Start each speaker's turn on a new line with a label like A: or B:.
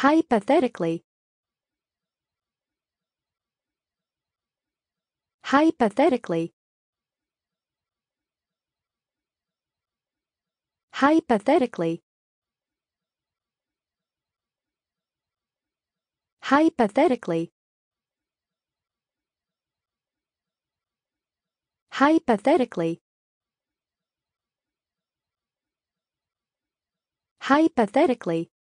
A: Hypothetically. Hypothetically. Hypothetically. Hypothetically. Hypothetically. Hypothetically.